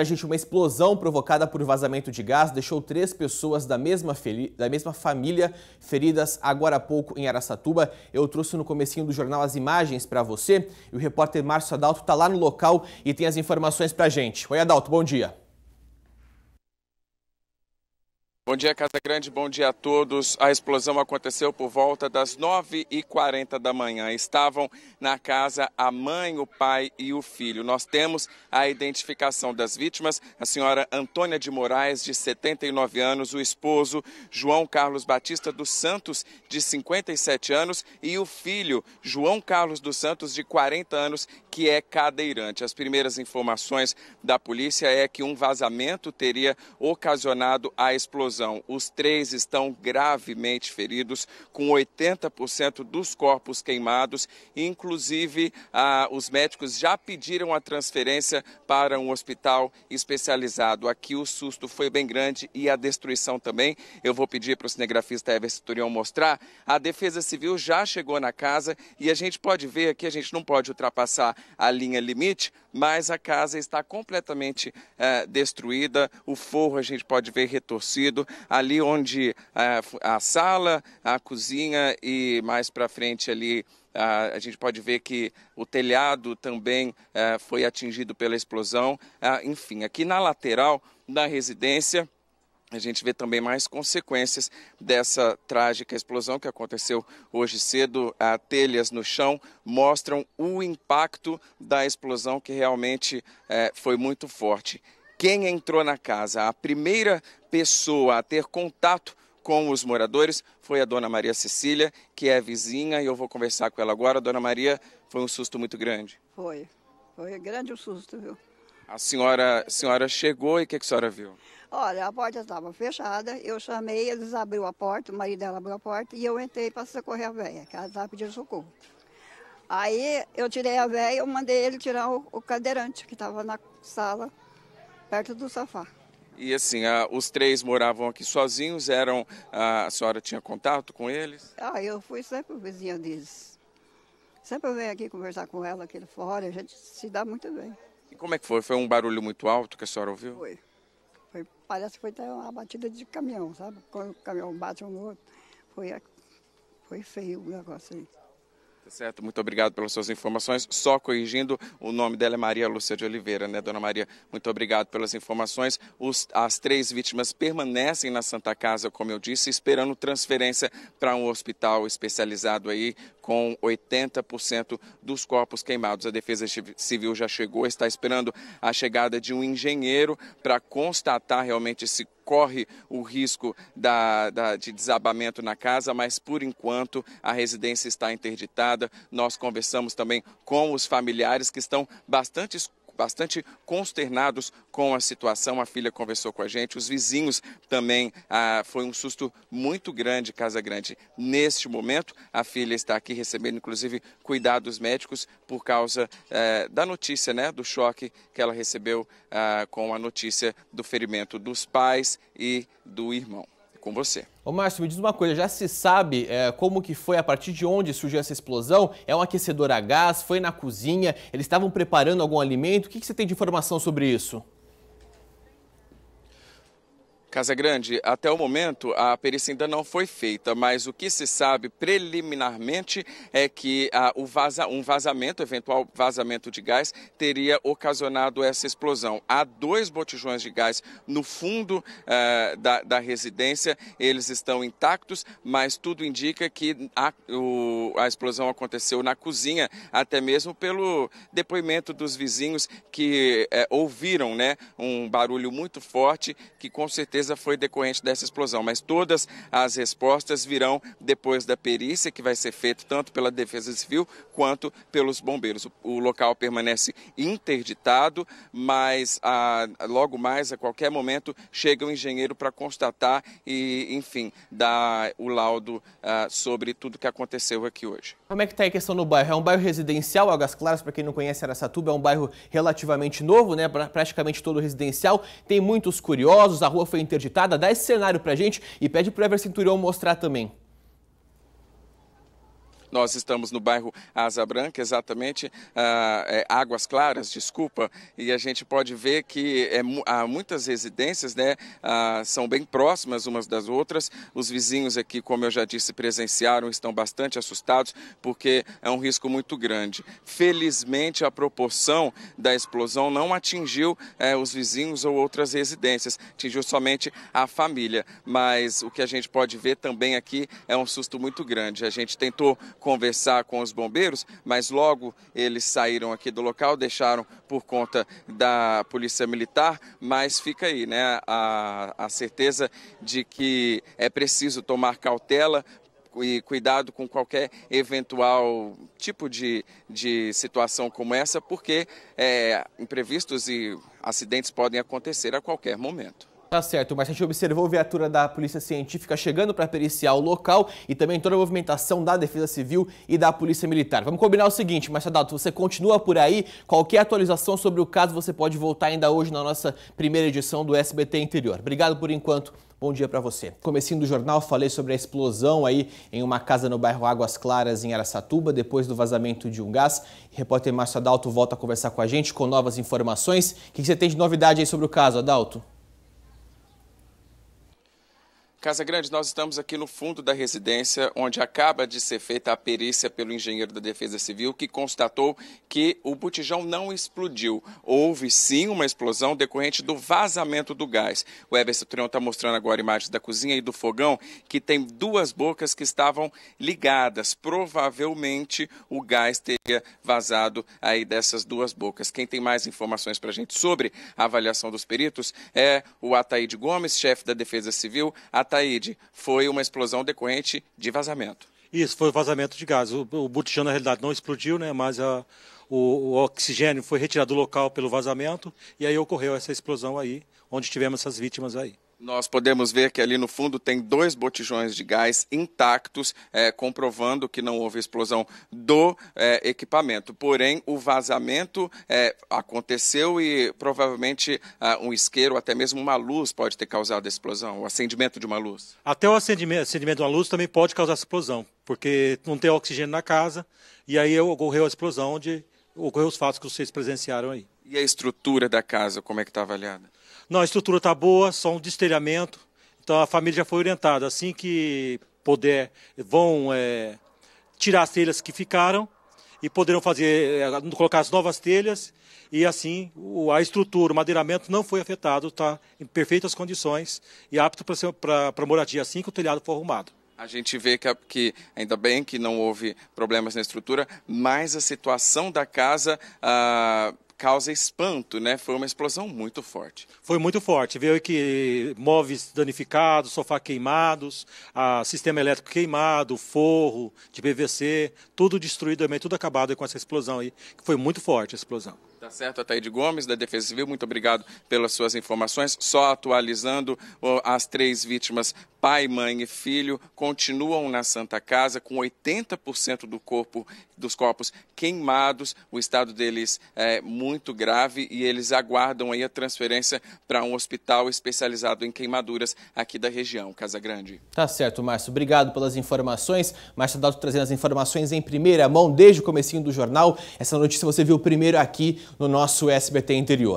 a gente, uma explosão provocada por vazamento de gás deixou três pessoas da mesma, da mesma família feridas agora há pouco em Araçatuba. Eu trouxe no comecinho do jornal as imagens para você e o repórter Márcio Adalto está lá no local e tem as informações para gente. Oi, Adalto, bom dia. Bom dia, Casa Grande, bom dia a todos. A explosão aconteceu por volta das 9h40 da manhã. Estavam na casa a mãe, o pai e o filho. Nós temos a identificação das vítimas, a senhora Antônia de Moraes, de 79 anos, o esposo João Carlos Batista dos Santos, de 57 anos, e o filho João Carlos dos Santos, de 40 anos, que é cadeirante. As primeiras informações da polícia é que um vazamento teria ocasionado a explosão confusão. Os três estão gravemente feridos, com 80% dos corpos queimados. Inclusive, ah, os médicos já pediram a transferência para um hospital especializado. Aqui o susto foi bem grande e a destruição também. Eu vou pedir para o cinegrafista Everson Turion mostrar. A Defesa Civil já chegou na casa e a gente pode ver aqui, a gente não pode ultrapassar a linha limite, mas a casa está completamente eh, destruída, o forro a gente pode ver retorcido, ali onde a, eh, a sala, a cozinha e mais para frente ali a gente pode ver que o telhado também eh, foi atingido pela explosão. Ah, enfim, aqui na lateral da residência. A gente vê também mais consequências dessa trágica explosão que aconteceu hoje cedo. A ah, telhas no chão mostram o impacto da explosão que realmente eh, foi muito forte quem entrou na casa, a primeira pessoa a ter contato com os moradores foi a dona Maria Cecília, que é vizinha, e eu vou conversar com ela agora. Dona Maria, foi um susto muito grande. Foi, foi grande o susto, viu? A senhora, a senhora chegou e o que, que a senhora viu? Olha, a porta estava fechada, eu chamei, eles abriu a porta, o marido dela abriu a porta e eu entrei para socorrer a velha, que ela estava pedindo socorro. Aí eu tirei a velha, eu mandei ele tirar o, o cadeirante que estava na sala perto do sofá. E assim, os três moravam aqui sozinhos, eram. a senhora tinha contato com eles? Ah, eu fui sempre vizinha deles. Sempre eu venho aqui conversar com ela aqui fora, a gente se dá muito bem. E como é que foi? Foi um barulho muito alto que a senhora ouviu? Foi. foi parece que foi até uma batida de caminhão, sabe? Quando o caminhão bate um no outro. Foi, foi feio o negócio aí. Tá certo, muito obrigado pelas suas informações. Só corrigindo, o nome dela é Maria Lúcia de Oliveira, né, dona Maria? Muito obrigado pelas informações. Os, as três vítimas permanecem na Santa Casa, como eu disse, esperando transferência para um hospital especializado aí com 80% dos corpos queimados. A Defesa Civil já chegou, está esperando a chegada de um engenheiro para constatar realmente se corre o risco da, da, de desabamento na casa, mas por enquanto a residência está interditada. Nós conversamos também com os familiares que estão bastante bastante consternados com a situação. A filha conversou com a gente, os vizinhos também. Ah, foi um susto muito grande, Casa Grande. Neste momento, a filha está aqui recebendo, inclusive, cuidados médicos por causa eh, da notícia, né, do choque que ela recebeu ah, com a notícia do ferimento dos pais e do irmão com você. Ô Márcio, me diz uma coisa, já se sabe é, como que foi, a partir de onde surgiu essa explosão? É um aquecedor a gás? Foi na cozinha? Eles estavam preparando algum alimento? O que, que você tem de informação sobre isso? Casa Grande, até o momento a perícia ainda não foi feita, mas o que se sabe preliminarmente é que ah, vaza, um vazamento, eventual vazamento de gás, teria ocasionado essa explosão. Há dois botijões de gás no fundo ah, da, da, residência, eles estão intactos, mas tudo indica que a, o, a explosão aconteceu na cozinha, até mesmo pelo depoimento dos vizinhos que eh, ouviram né, um barulho muito forte que com certeza certeza foi decorrente dessa explosão, mas todas as respostas virão depois da perícia que vai ser feita tanto pela Defesa Civil quanto pelos bombeiros. O local permanece interditado, mas a, logo mais, a qualquer momento, chega o engenheiro para constatar e, enfim, dar o laudo ah, sobre tudo que aconteceu aqui hoje. Como é que está a questão no bairro? É um bairro residencial, Águas Claras, para quem não conhece Aracatuba, é um bairro relativamente novo, né? praticamente todo residencial, tem muitos curiosos, a rua foi interditada, dá esse cenário pra gente e pede pro Ever Centurion mostrar também. Nós estamos no bairro Asa Branca, exatamente, ah, é, Águas Claras, desculpa, e a gente pode ver que é, há muitas residências, né, ah, são bem próximas umas das outras. Os vizinhos aqui, como eu já disse, presenciaram, estão bastante assustados, porque é um risco muito grande. Felizmente, a proporção da explosão não atingiu eh, os vizinhos ou outras residências, atingiu somente a família. Mas o que a gente pode ver também aqui é um susto muito grande. A gente tentou conversar com os bombeiros, mas logo eles saíram aqui do local, deixaram por conta da Polícia Militar, mas fica aí, né, a, a certeza de que é preciso tomar cautela e cuidado com qualquer eventual tipo de, de situação como essa, porque é, imprevistos e acidentes podem acontecer a qualquer momento. Tá certo, mas a gente observou a viatura da Polícia Científica chegando para periciar o local e também toda a movimentação da Defesa Civil e da Polícia Militar. Vamos combinar o seguinte, Machadato, você continua por aí, qualquer atualização sobre o caso você pode voltar ainda hoje na nossa primeira edição do SBT Interior. Obrigado por enquanto. Bom dia para você. Comecinho do jornal, falei sobre a explosão aí em uma casa no bairro Águas Claras, em Aracatuba, depois do vazamento de um gás. repórter Márcio Adalto volta a conversar com a gente com novas informações. O que você tem de novidade aí sobre o caso, Adalto? Casa Grande, nós estamos aqui no fundo da residência, onde acaba de ser feita a perícia pelo engenheiro da Defesa Civil, que constatou que o botijão não explodiu. Houve sim uma explosão decorrente do vazamento do gás. O Everson Trion está mostrando agora imagens da cozinha e do fogão, que tem duas bocas que estavam ligadas. Provavelmente o gás teria vazado aí dessas duas bocas. Quem tem mais informações para a gente sobre a avaliação dos peritos é o Ataíde Gomes, chefe da Defesa Civil. Ataíde Ataíde, foi uma explosão decorrente de vazamento. Isso, foi vazamento de gás. O, o na realidade, não explodiu, né? mas a, o, o, oxigênio foi retirado do local pelo vazamento e aí ocorreu essa explosão aí, onde tivemos essas vítimas aí. Nós podemos ver que ali no fundo tem dois botijões de gás intactos, é, comprovando que não houve explosão do é, equipamento. Porém, o vazamento é, aconteceu e provavelmente ah, um isqueiro, até mesmo uma luz, pode ter causado a explosão, o acendimento de uma luz. Até o acendimento, acendimento de uma luz também pode causar explosão, porque não tem oxigênio na casa e aí ocorreu a explosão onde ocorreu os fatos que vocês presenciaram aí. E a estrutura da casa, como é que está avaliada? Não, a estrutura está boa, só um destelhamento. Então a família já foi orientada. Assim que puder, vão é, tirar as telhas que ficaram e poderão fazer, é, colocar as novas telhas. E assim o, a estrutura, o madeiramento não foi afetado, está em perfeitas condições e apto para moradia assim que o telhado for arrumado. A gente vê que, que, ainda bem que não houve problemas na estrutura, mas a situação da casa. Ah causa espanto, né? Foi uma explosão muito forte. Foi muito forte. Veio que móveis danificados, sofá queimados, sistema elétrico queimado, forro de PVC, tudo destruído também, tudo acabado com essa explosão aí. Foi muito forte a explosão. Tá certo, Ataíde Gomes, da Defesa Civil, muito obrigado pelas suas informações. Só atualizando, as três vítimas, pai, mãe e filho, continuam na Santa Casa com 80% do corpo, dos corpos queimados, o estado deles é muito grave e eles aguardam aí a transferência para um hospital especializado em queimaduras aqui da região, Casa Grande. Tá certo, Márcio, obrigado pelas informações. Márcio Dalto trazendo as informações em primeira mão desde o comecinho do jornal. Essa notícia você viu primeiro aqui no nosso SBT interior.